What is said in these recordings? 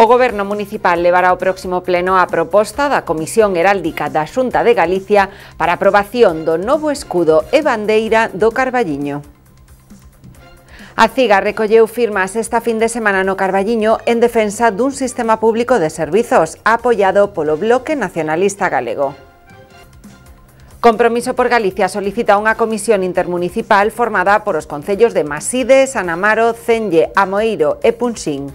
O Goberno Municipal levará ao próximo pleno a proposta da Comisión Heráldica da Xunta de Galicia para a aprobación do novo escudo e bandeira do Carballiño. A CIGA recolleu firmas esta fin de semana no Carballiño en defensa dun sistema público de servizos apoiado polo Bloque Nacionalista Galego. Compromiso por Galicia solicita unha comisión intermunicipal formada por os concellos de Maside, Sanamaro, Cenlle, Amoeiro e Punxín.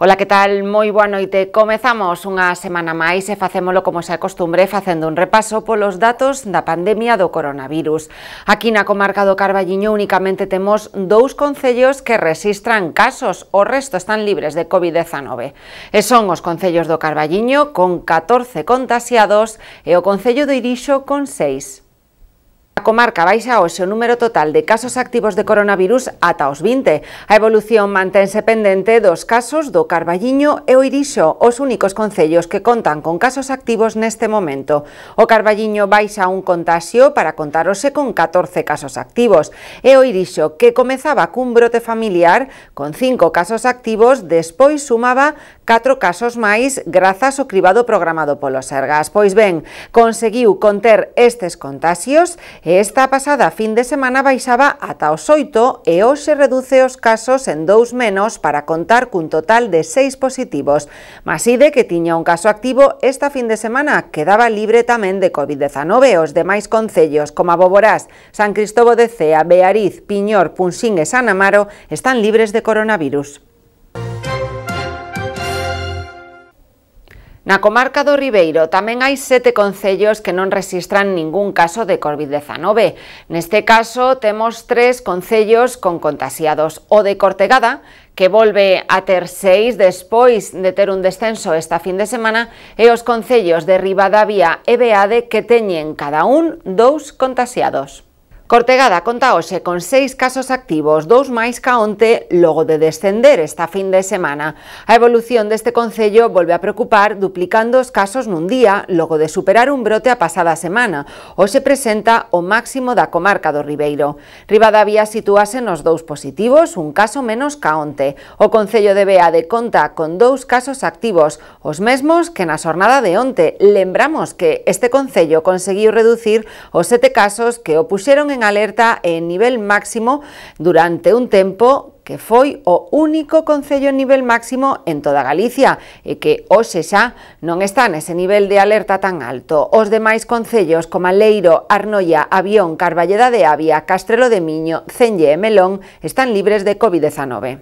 Ola, que tal? Moi boa noite. Comezamos unha semana máis e facémolo como xa é costumbre facendo un repaso polos datos da pandemia do coronavirus. Aquí na comarca do Carballiño únicamente temos dous concellos que resistran casos, o resto están libres de COVID-19. E son os concellos do Carballiño con 14 contasiados e o concello do Irixo con 6. A comarca baixa hoxe o número total de casos activos de coronavirus ata os 20. A evolución manténse pendente dos casos do Carballiño e o Irixo, os únicos concellos que contan con casos activos neste momento. O Carballiño baixa un contaxio para contarose con 14 casos activos e o Irixo, que comezaba cun brote familiar con 5 casos activos, despois sumaba 4 casos máis grazas ao cribado programado polo Sergas. Pois ben, conseguiu conter estes contaxios E esta pasada fin de semana baixaba ata os 8 e hoxe reduce os casos en dous menos para contar cun total de 6 positivos. Maside, que tiña un caso activo, esta fin de semana quedaba libre tamén de COVID-19 e os demais concellos, como a Boborás, San Cristóbo de Cea, Beariz, Piñor, Punxín e San Amaro, están libres de coronavirus. Na comarca do Ribeiro tamén hai sete concellos que non registran ningún caso de COVID-19. Neste caso, temos tres concellos con contasiados. O de Cortegada, que volve a ter seis despois de ter un descenso esta fin de semana, e os concellos de Ribadavia e Beade que teñen cada un dous contasiados. Cortegada conta hoxe con seis casos activos, dous máis ca onte logo de descender esta fin de semana. A evolución deste Concello volve a preocupar duplicando os casos nun día logo de superar un brote a pasada semana. Hoxe presenta o máximo da comarca do Ribeiro. Ribadavia situase nos dous positivos, un caso menos ca onte. O Concello de de conta con dous casos activos, os mesmos que na xornada de onte. Lembramos que este Concello conseguiu reducir os sete casos que o puxeron en en alerta en nivel máximo durante un tempo que foi o único concello en nivel máximo en toda Galicia e que hoxe xa non está nese nivel de alerta tan alto. Os demais concellos como Leiro, Arnoia, Avión, Carballeda de Avia, Castrelo de Miño, Cenlle e Melón están libres de COVID-19.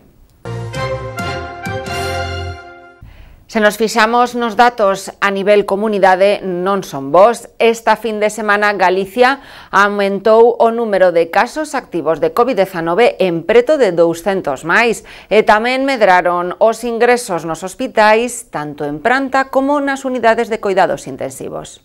Se nos fixamos nos datos a nivel comunidade non son vos. Esta fin de semana Galicia aumentou o número de casos activos de COVID-19 en preto de 200 máis e tamén medraron os ingresos nos hospitais tanto en planta como nas unidades de cuidados intensivos.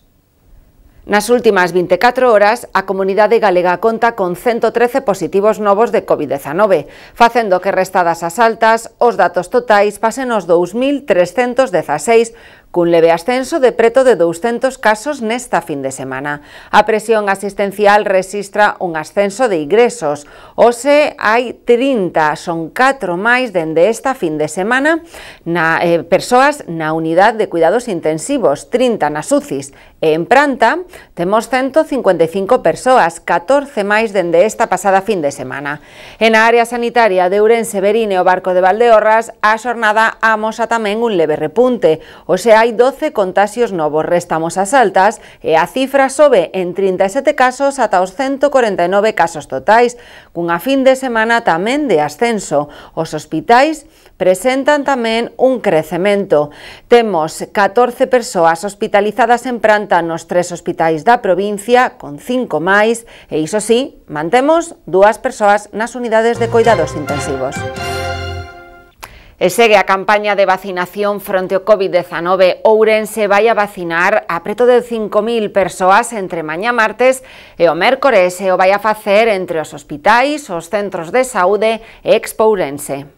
Nas últimas 24 horas, a comunidade galega conta con 113 positivos novos de COVID-19, facendo que restadas as altas, os datos totais pasen os 2.316 cun leve ascenso de preto de 200 casos nesta fin de semana. A presión asistencial registra un ascenso de ingresos. Ose hai 30, son 4 máis dende esta fin de semana, na eh, persoas na unidade de cuidados intensivos, 30 nas UCIs. E en Pranta temos 155 persoas, 14 máis dende esta pasada fin de semana. En a área sanitaria de Ourense, Berine o Barco de Valdeorras, a xornada amosa tamén un leve repunte. Ose hai 12 contagios novos, restamos as altas e a cifra sobe en 37 casos ata os 149 casos totais, cunha fin de semana tamén de ascenso. Os hospitais presentan tamén un crecemento. Temos 14 persoas hospitalizadas en planta nos tres hospitais da provincia, con 5 máis, e iso sí, mantemos dúas persoas nas unidades de cuidados intensivos. E segue a campaña de vacinación fronte ao COVID-19. Ourense vai a vacinar a preto de 5.000 persoas entre mañá martes e o mércores e o vai a facer entre os hospitais, os centros de saúde e Expo Ourense.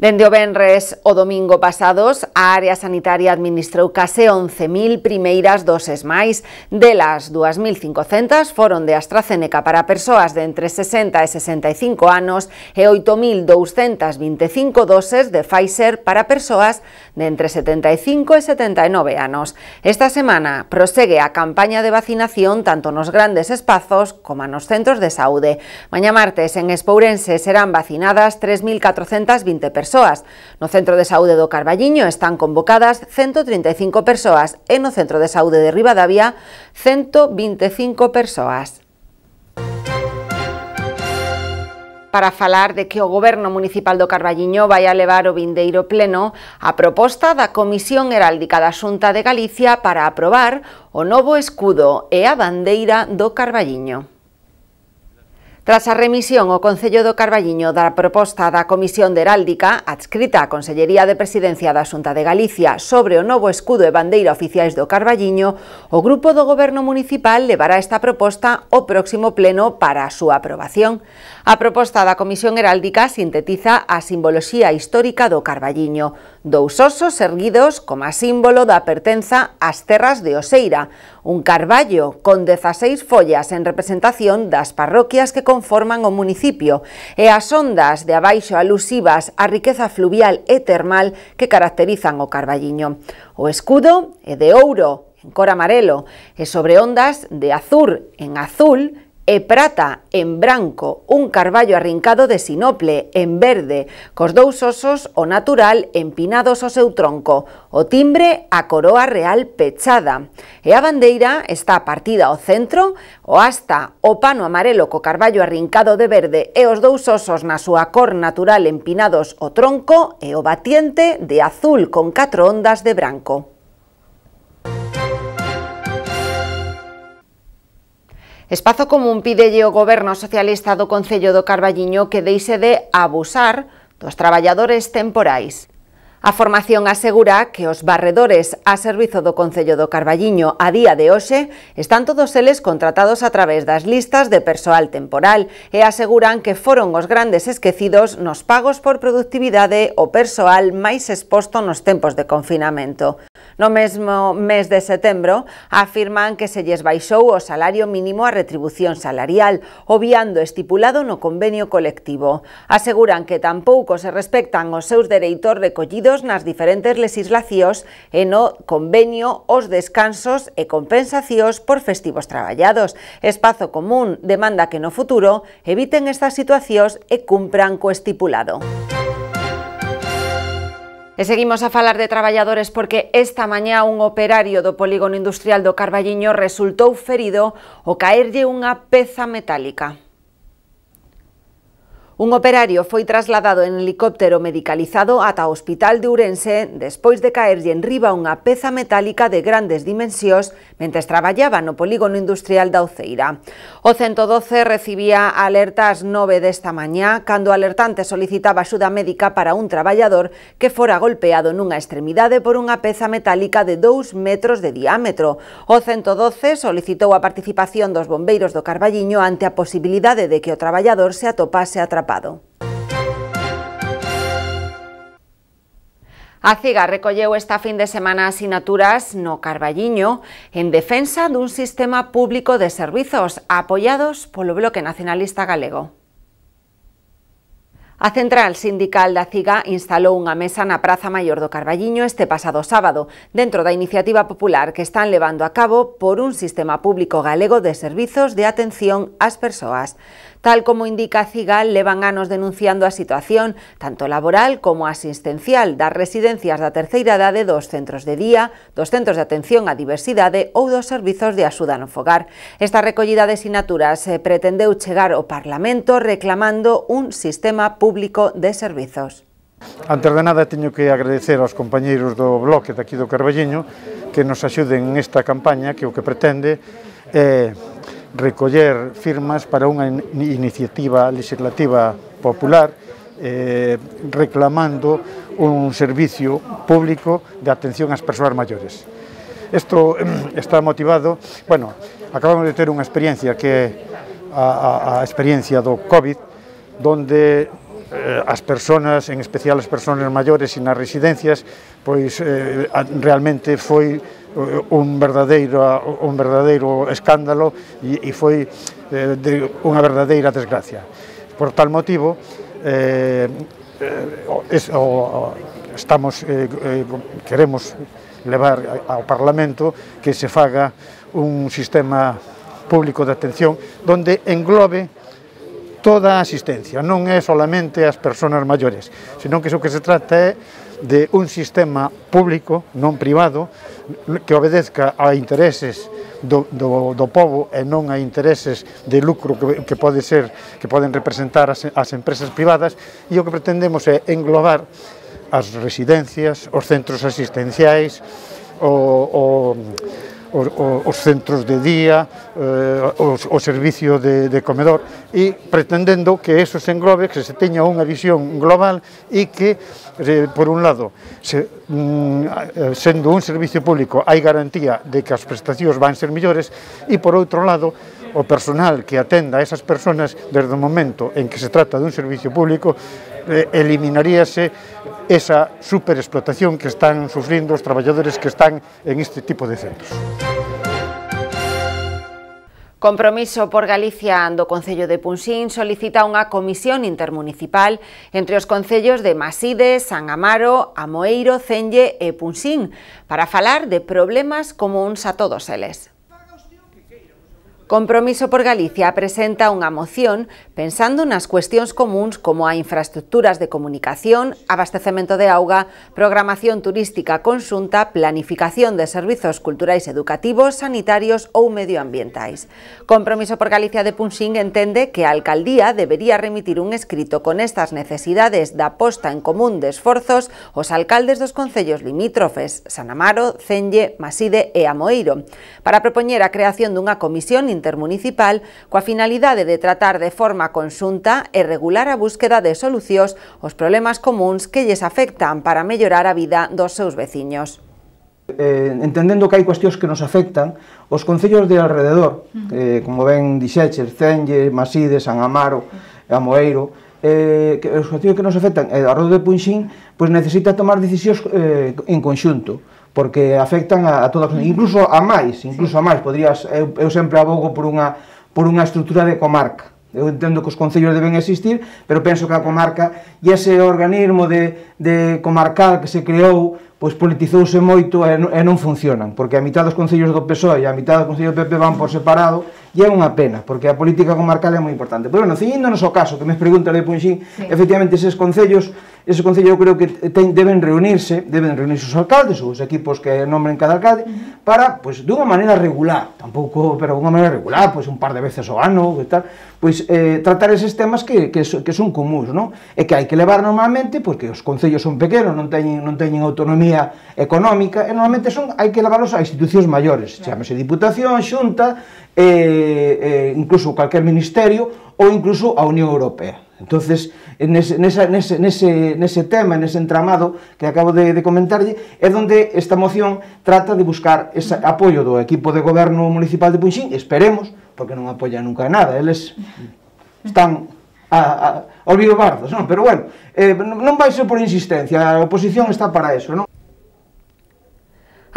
Dende o Benres o domingo pasados, a área sanitaria administrou case 11.000 primeiras doses máis. Delas, 2.500 foron de AstraZeneca para persoas de entre 60 e 65 anos e 8.225 doses de Pfizer para persoas de entre 75 e 79 anos. Esta semana prosegue a campaña de vacinación tanto nos grandes espazos como nos centros de saúde. Maña martes, en Espourense, serán vacinadas 3.420 persoas persoas. No Centro de Saúde do Carballiño están convocadas 135 persoas e no Centro de Saúde de Ribadavia 125 persoas. para falar de que o Goberno Municipal do Carballiño vai a levar o vindeiro pleno a proposta da Comisión Heráldica da Xunta de Galicia para aprobar o novo escudo e a bandeira do Carballiño. Tras a remisión o Concello do Carballiño da proposta da Comisión de Heráldica, adscrita á Consellería de Presidencia da Xunta de Galicia sobre o novo escudo e bandeira oficiais do Carballiño, o Grupo do Goberno Municipal levará esta proposta ao próximo pleno para a súa aprobación. A proposta da Comisión Heráldica sintetiza a simboloxía histórica do Carballiño, dous osos erguidos como símbolo da pertenza ás terras de Oseira, un carballo con 16 follas en representación das parroquias que conforman o municipio e as ondas de abaixo alusivas á riqueza fluvial e termal que caracterizan o carballiño. O escudo é de ouro, en cor amarelo, e sobre ondas de azur, en azul, e prata en branco, un carballo arrincado de sinople en verde, cos dous osos o natural empinados ao seu tronco, o timbre a coroa real pechada. E a bandeira está partida ao centro, o asta o pano amarelo co carballo arrincado de verde e os dous osos na súa cor natural empinados ao tronco e o batiente de azul con catro ondas de branco. Espazo Común pídelle o Goberno Socialista do Concello do Carballiño que deixe de abusar dos traballadores temporais. A formación asegura que os barredores a servizo do Concello do Carballiño a día de hoxe están todos eles contratados a través das listas de persoal temporal e aseguran que foron os grandes esquecidos nos pagos por productividade o persoal máis exposto nos tempos de confinamento. No mesmo mes de setembro afirman que se lles baixou o salario mínimo a retribución salarial, obviando estipulado no convenio colectivo. Aseguran que tampouco se respectan os seus dereitos recollidos nas diferentes legislacións e no convenio os descansos e compensacións por festivos traballados. Espazo Común demanda que no futuro eviten estas situacións e cumpran co estipulado. E seguimos a falar de traballadores porque esta mañá un operario do polígono industrial do Carballiño resultou ferido ao caerlle unha peza metálica. Un operario foi trasladado en helicóptero medicalizado ata o hospital de Ourense despois de caerlle en riba unha peza metálica de grandes dimensións mentres traballaba no polígono industrial da Oceira. O 112 recibía alertas 9 desta mañá cando o alertante solicitaba axuda médica para un traballador que fora golpeado nunha extremidade por unha peza metálica de 2 metros de diámetro. O 112 solicitou a participación dos bombeiros do Carballiño ante a posibilidade de que o traballador se atopase atrapado Tapado. A CIGA recolleu esta fin de semana asinaturas no Carballiño en defensa dun sistema público de servizos apoiados polo Bloque Nacionalista Galego. A central sindical da CIGA instalou unha mesa na Praza Maior do Carballiño este pasado sábado, dentro da iniciativa popular que están levando a cabo por un sistema público galego de servizos de atención ás persoas. Tal como indica Cigal, levan anos denunciando a situación, tanto laboral como asistencial, das residencias da terceira edade dos centros de día, dos centros de atención á diversidade ou dos servizos de axuda no fogar. Esta recollida de sinaturas eh, pretendeu chegar ao Parlamento reclamando un sistema público de servizos. Antes de nada teño que agradecer aos compañeiros do bloque daqui do Carballiño que nos axuden nesta campaña que o que pretende é eh, recoller firmas para unha iniciativa legislativa popular eh, reclamando un servicio público de atención ás persoas maiores. Isto está motivado, bueno, acabamos de ter unha experiencia que a, a, a experiencia do COVID, donde eh, as persoas, en especial as persoas maiores e nas residencias, pois eh, realmente foi Eh, un verdadeiro un verdadeiro escándalo e, e foi eh, de unha verdadeira desgracia. Por tal motivo, eh, eh es, o, estamos eh, queremos levar ao Parlamento que se faga un sistema público de atención donde englobe toda a asistencia, non é solamente as persoas maiores, senón que o que se trata é de un sistema público, non privado, que obedezca a intereses do, do, do povo e non a intereses de lucro que, que pode ser que poden representar as, as empresas privadas e o que pretendemos é englobar as residencias, os centros asistenciais, o, o os, os centros de día, eh, os, o servicio de, de comedor, e pretendendo que eso se englobe, que se teña unha visión global e que, eh, por un lado, se, mm, eh, sendo un servicio público, hai garantía de que as prestacións van ser millores, e por outro lado, o personal que atenda a esas personas desde o momento en que se trata dun servicio público eh, eliminaríase esa superexplotación que están sufrindo os traballadores que están en este tipo de centros. Compromiso por Galicia do Concello de Punxín solicita unha comisión intermunicipal entre os concellos de Maside, San Amaro, Amoeiro, Cenlle e Punxín para falar de problemas comuns a todos eles. Compromiso por Galicia presenta unha moción pensando nas cuestións comuns como a infraestructuras de comunicación, abastecemento de auga, programación turística conxunta, planificación de servizos culturais educativos, sanitarios ou medioambientais. Compromiso por Galicia de Punxín entende que a Alcaldía debería remitir un escrito con estas necesidades da posta en común de esforzos os alcaldes dos concellos limítrofes, San Amaro, Cenlle, Maside e Amoeiro, para propoñer a creación dunha comisión intermunicipal coa finalidade de tratar de forma consunta e regular a búsqueda de solucións os problemas comuns que lles afectan para mellorar a vida dos seus veciños eh, entendendo que hai cuestións que nos afectan, os concellos de alrededor, eh, como ven Dixeches, Cenlle, Maside, San Amaro, Amoeiro, eh, que, os concellos que nos afectan, eh, a Rodo de Punxín, pois necesita tomar decisións eh, en conxunto porque afectan a, a toda a incluso a máis, incluso a máis, podrías eu, eu sempre abogo por unha por unha estrutura de comarca. Eu entendo que os concellos deben existir, pero penso que a comarca e ese organismo de, de comarcal que se creou pois politizouse moito e non, e non funcionan, porque a mitad dos concellos do PSOE e a mitad dos concellos do PP van por separado, e é unha pena, porque a política comarcal é moi importante. Pero, bueno, ceñíndonos ao caso, que me pregunta de Punxín, sí. efectivamente, eses concellos, ese concello eu creo que ten, deben reunirse, deben reunirse os alcaldes, os equipos que nombren cada alcalde, para, pois, dunha maneira regular, tampouco, pero dunha maneira regular, pois un par de veces ao ano, e tal, pois eh, tratar eses temas que, que, que son comuns, non? E que hai que levar normalmente, porque pois, os concellos son pequenos, non teñen, non teñen autonomía autonomía económica, e normalmente son hai que levarlos a institucións maiores, claro. chamase Diputación, Xunta, eh, eh, incluso calquer ministerio ou incluso a Unión Europea. Entonces, nese, nesa, nese, nese, nese tema, nese entramado que acabo de, de comentarlle, é onde esta moción trata de buscar ese apoio do equipo de goberno municipal de Punxín, esperemos, porque non apoia nunca nada, eles están a, a, a olvido bardos, non? Pero bueno, eh, non vai ser por insistencia, a oposición está para eso, non?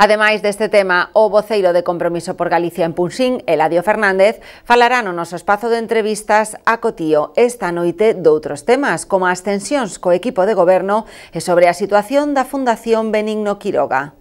Ademais deste tema, o voceiro de Compromiso por Galicia en Punxín, Eladio Fernández, falará no noso espazo de entrevistas a Cotío esta noite doutros temas, como as tensións co equipo de goberno e sobre a situación da Fundación Benigno Quiroga.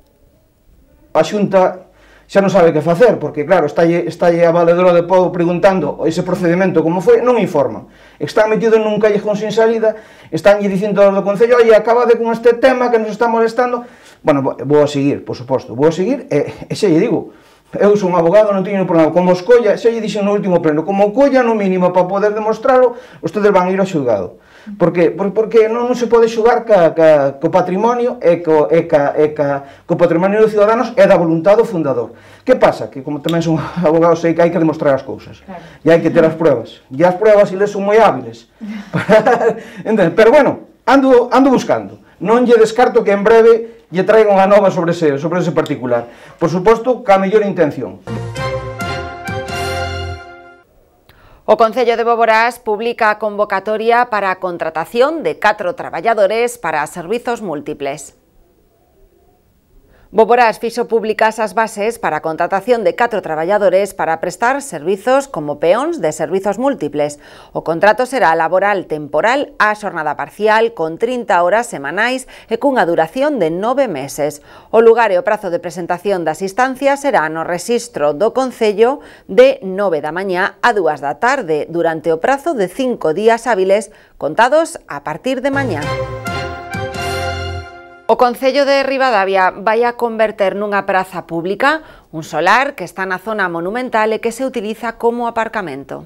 A Xunta xa non sabe que facer, porque claro, está estálle a valedora de povo preguntando ese procedimento como foi, non informa. Están metidos nun callejón sin salida, lle dicindo aos do Concello, oi, acabade con este tema que nos está molestando, bueno, vou a seguir, por suposto, vou a seguir, e, e xa lle digo, Eu son abogado, non teño problema. Como colla, xa lle dixen no último pleno, como colla no mínimo para poder demostrarlo, ustedes van a ir ao xulgado. Porque, porque non, non se pode xugar ca, ca, co patrimonio e co, e ca, e ca, co patrimonio dos ciudadanos e da voluntad do fundador. Que pasa? Que como tamén son abogados sei que hai que demostrar as cousas. Claro. E hai que ter as pruebas. E as pruebas eles son moi hábiles. Para... Entende? Pero bueno, ando, ando buscando. Non lle descarto que en breve lle traiga unha nova sobre ese, sobre ese particular. Por suposto, ca mellor intención. O Concello de Boborás publica a convocatoria para a contratación de catro traballadores para servizos múltiples. Boborás fixo públicas as bases para a contratación de 4 traballadores para prestar servizos como peóns de servizos múltiples. O contrato será laboral temporal a xornada parcial con 30 horas semanais e cunha duración de 9 meses. O lugar e o prazo de presentación das instancias será no rexistro do Concello de 9 da mañá a 2 da tarde durante o prazo de 5 días hábiles contados a partir de mañá. O Concello de Ribadavia vai a converter nunha praza pública un solar que está na zona monumental e que se utiliza como aparcamento.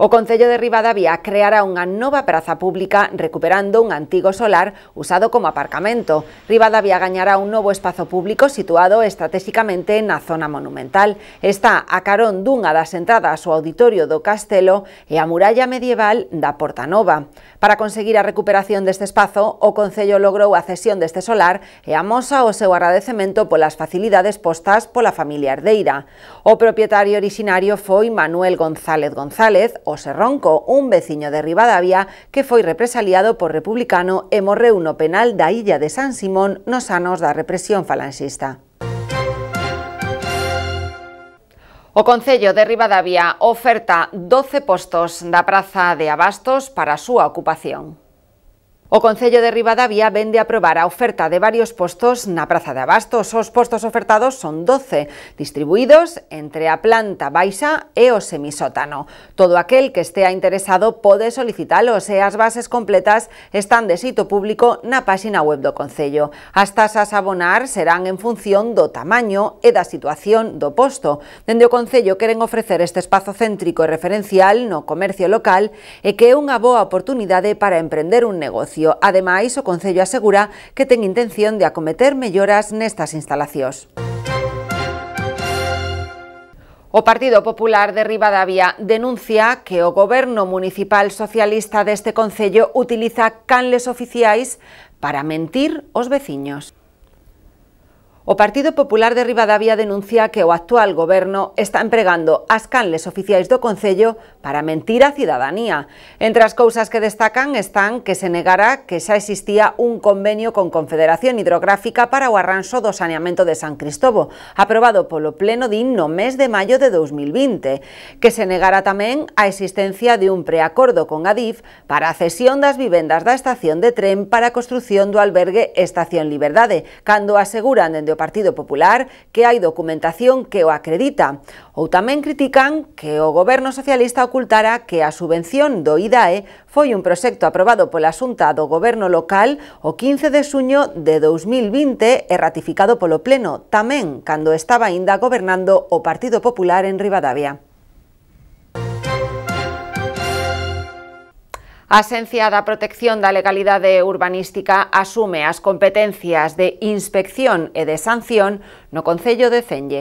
O Concello de Ribadavia creará unha nova praza pública recuperando un antigo solar usado como aparcamento. Ribadavia gañará un novo espazo público situado estratégicamente na zona monumental. Está a carón dunha das entradas ao auditorio do Castelo e a muralla medieval da Porta Nova. Para conseguir a recuperación deste espazo, o Concello logrou a cesión deste solar e amosa o seu agradecemento polas facilidades postas pola familia Herdeira. O propietario originario foi Manuel González González, o Serronco, un veciño de Rivadavia que foi represaliado por republicano e morreu no penal da illa de San Simón nos anos da represión falanxista. O Concello de Rivadavia oferta 12 postos da Praza de Abastos para a súa ocupación. O Concello de Ribadavia vende a probar a oferta de varios postos na plaza de Abastos. Los postos ofertados son 12, distribuidos entre a planta baixa e o semisótano. Todo aquel que esté interesado pode solicitalos e as bases completas están de sitio público na página web do Concello. As tasas a abonar serán en función do tamaño e da situación do posto. Dende o Concello queren ofrecer este espacio céntrico y e referencial no comercio local e que é unha boa oportunidade para emprender un negocio negocio. Ademais, o Concello asegura que ten intención de acometer melloras nestas instalacións. O Partido Popular de Ribadavia denuncia que o goberno municipal socialista deste Concello utiliza canles oficiais para mentir os veciños. O Partido Popular de Ribadavia denuncia que o actual goberno está empregando as canles oficiais do Concello para mentir á cidadanía. Entre as cousas que destacan están que se negara que xa existía un convenio con Confederación Hidrográfica para o arranxo do saneamento de San Cristobo, aprobado polo Pleno DIN no mes de maio de 2020, que se negara tamén a existencia de un preacordo con Adif para a cesión das vivendas da estación de tren para a construción do albergue Estación Liberdade, cando aseguran dende o Partido Popular que hai documentación que o acredita ou tamén critican que o goberno socialista ocultara que a subvención do IDAE foi un proxecto aprobado pola Xunta do Goberno Local o 15 de suño de 2020 e ratificado polo Pleno, tamén cando estaba aínda gobernando o Partido Popular en Ribadavia. A Xencia da Protección da Legalidade Urbanística asume as competencias de inspección e de sanción no Concello de Cenlle.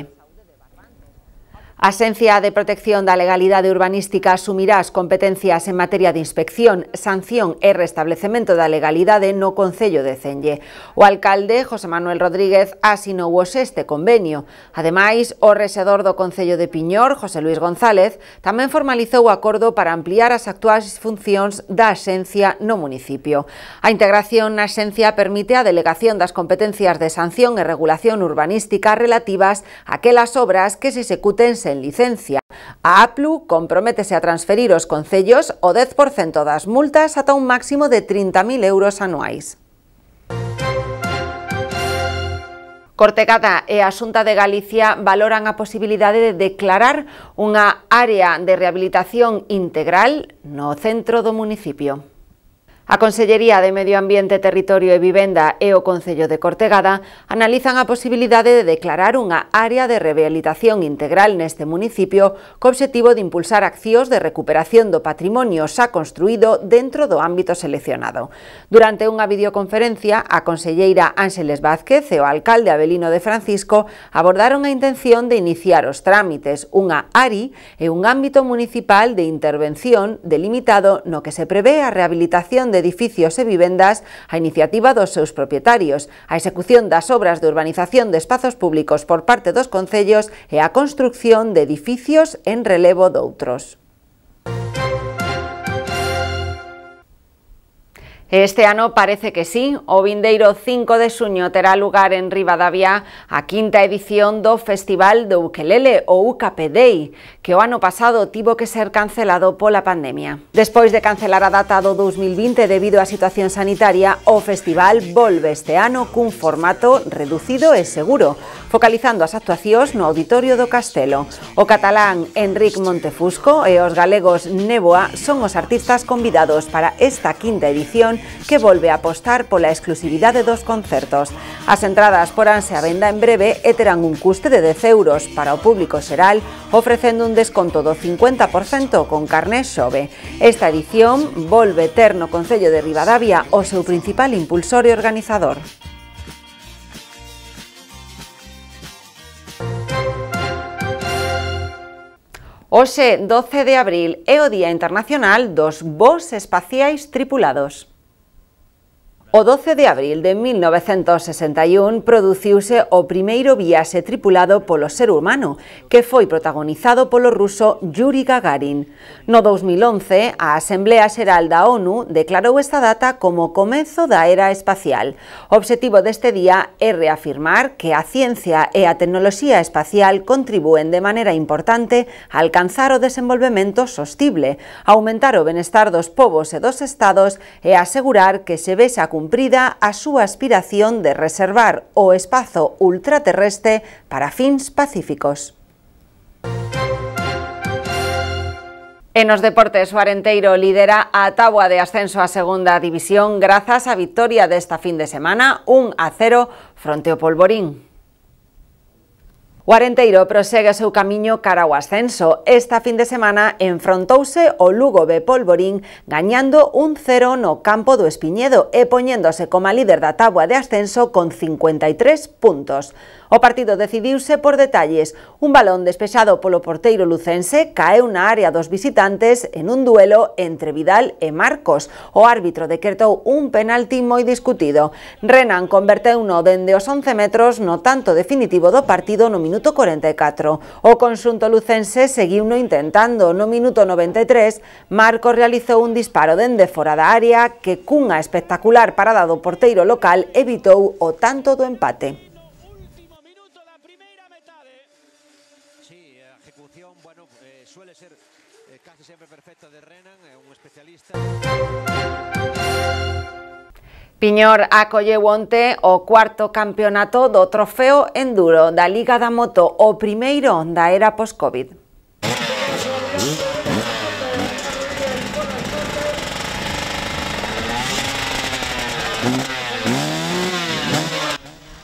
A Xencia de Protección da Legalidade Urbanística asumirá as competencias en materia de inspección, sanción e restablecemento da legalidade no Concello de Cenlle. O alcalde, José Manuel Rodríguez, asinou este convenio. Ademais, o rexedor do Concello de Piñor, José Luis González, tamén formalizou o acordo para ampliar as actuais funcións da Xencia no municipio. A integración na Xencia permite a delegación das competencias de sanción e regulación urbanística relativas a aquelas obras que se executen en licencia. A APLU comprométese a transferir os concellos o 10% das multas ata un máximo de 30.000 euros anuais. Cortegada e a Xunta de Galicia valoran a posibilidade de declarar unha área de rehabilitación integral no centro do municipio. A Consellería de Medio Ambiente, Territorio e Vivenda e o Concello de Cortegada analizan a posibilidade de declarar unha área de rehabilitación integral neste municipio co obxectivo de impulsar accións de recuperación do patrimonio xa construído dentro do ámbito seleccionado. Durante unha videoconferencia, a conselleira Ángeles Vázquez e o alcalde Abelino de Francisco abordaron a intención de iniciar os trámites unha ARI e un ámbito municipal de intervención delimitado no que se prevé a rehabilitación de de edificios e vivendas a iniciativa dos seus propietarios, a execución das obras de urbanización de espazos públicos por parte dos concellos e a construcción de edificios en relevo doutros. Este ano parece que sí, o vindeiro 5 de suño terá lugar en Rivadavia a quinta edición do Festival do Ukelele ou Day, que o ano pasado tivo que ser cancelado pola pandemia. Despois de cancelar a data do 2020 debido á situación sanitaria, o festival volve este ano cun formato reducido e seguro, focalizando as actuacións no Auditorio do Castelo. O catalán Enric Montefusco e os galegos Neboa son os artistas convidados para esta quinta edición que vuelve a apostar por la exclusividad de dos concertos. Las entradas por a venda en breve e un coste de 10 euros para o público seral, ofreciendo un desconto de 50% con carnet Sobe. Esta edición vuelve eterno con Concello de Rivadavia o su principal impulsor y e organizador. Ose 12 de abril, EO Día Internacional dos vos Espaciais Tripulados. O 12 de abril de 1961 produciuse o primeiro viaxe tripulado polo ser humano, que foi protagonizado polo ruso Yuri Gagarin. No 2011, a Asamblea Xeral da ONU declarou esta data como comezo da era espacial. O obxectivo deste día é reafirmar que a ciencia e a tecnoloxía espacial contribúen de maneira importante a alcanzar o desenvolvemento sostible, aumentar o benestar dos povos e dos estados e asegurar que se vexa cumplir Cumplida a su aspiración de reservar o espacio ultraterrestre para fins pacíficos. En los deportes, Suarenteiro lidera a de ascenso a segunda división gracias a victoria de esta fin de semana, 1 a 0 fronte Polvorín. O Arenteiro prosegue o seu camiño cara ao ascenso. Esta fin de semana enfrontouse o Lugo B Polvorín gañando un 0 no campo do Espiñedo e poñéndose como líder da tabua de ascenso con 53 puntos. O partido decidiuse por detalles. Un balón despexado polo porteiro lucense caeu na área dos visitantes en un duelo entre Vidal e Marcos. O árbitro decretou un penalti moi discutido. Renan converteu no dende os 11 metros no tanto definitivo do partido no minuto 44. O consunto lucense seguiu no intentando. No minuto 93, Marcos realizou un disparo dende fora da área que cunha espectacular parada do porteiro local evitou o tanto do empate. Piñor acolleu onte o cuarto campeonato do Trofeo Enduro da Liga da Moto, o primeiro da era post-Covid.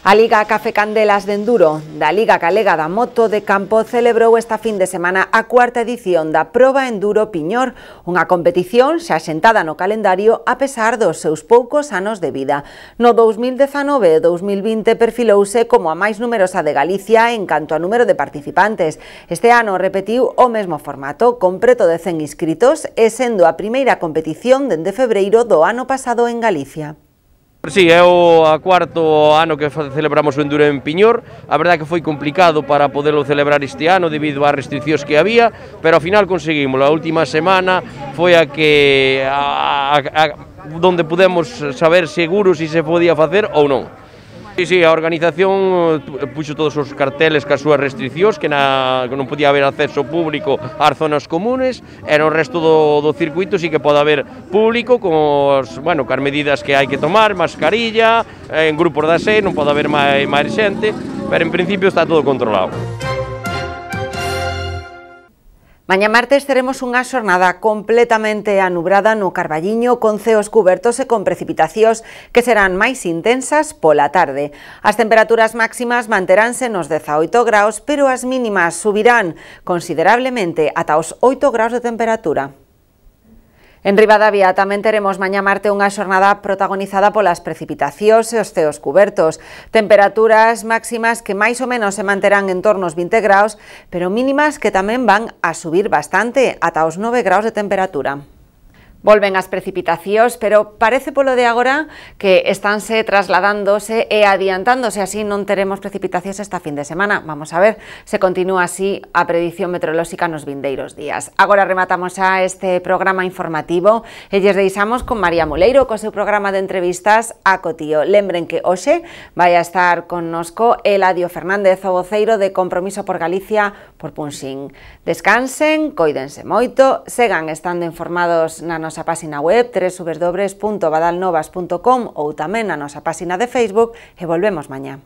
A Liga Café Candelas de Enduro da Liga Galega da Moto de Campo celebrou esta fin de semana a cuarta edición da Proba Enduro Piñor, unha competición xa xentada no calendario a pesar dos seus poucos anos de vida. No 2019 e 2020 perfilouse como a máis numerosa de Galicia en canto a número de participantes. Este ano repetiu o mesmo formato, con preto de 100 inscritos, e sendo a primeira competición dende febreiro do ano pasado en Galicia. Si, sí, é o a cuarto ano que celebramos o Enduro en Piñor. A verdade que foi complicado para poderlo celebrar este ano debido ás restriccións que había, pero ao final conseguimos. A última semana foi a que a, a, a, donde pudemos saber seguro se si se podía facer ou non. Sí, sí, a organización eh, puxo todos os carteles ca súas restriccións que, na, que non podía haber acceso público ás zonas comunes e no resto do, do circuito sí que pode haber público cos, bueno, cas medidas que hai que tomar, mascarilla, en grupos da sede, non pode haber máis, máis xente, pero en principio está todo controlado. Mañá martes teremos unha xornada completamente anubrada no Carballiño con ceos cubertos e con precipitacións que serán máis intensas pola tarde. As temperaturas máximas manteránse nos 18 graus, pero as mínimas subirán considerablemente ata os 8 graus de temperatura. En Ribadavia tamén teremos mañá marte unha xornada protagonizada polas precipitacións e os ceos cubertos. Temperaturas máximas que máis ou menos se manterán en torno aos 20 graus, pero mínimas que tamén van a subir bastante, ata os 9 graus de temperatura. Volven as precipitacións, pero parece polo de agora que estánse trasladándose e adiantándose, así non teremos precipitacións esta fin de semana. Vamos a ver se continúa así a predición meteorolóxica nos vindeiros días. Agora rematamos a este programa informativo e lles deixamos con María Moleiro co seu programa de entrevistas a Cotío. Lembren que hoxe vai a estar con nosco Eladio Fernández, o voceiro de Compromiso por Galicia por Punxín. Descansen, coídense moito, segan estando informados na nosa nosa página web www.badalnovas.com ou tamén na nosa página de Facebook e volvemos mañá.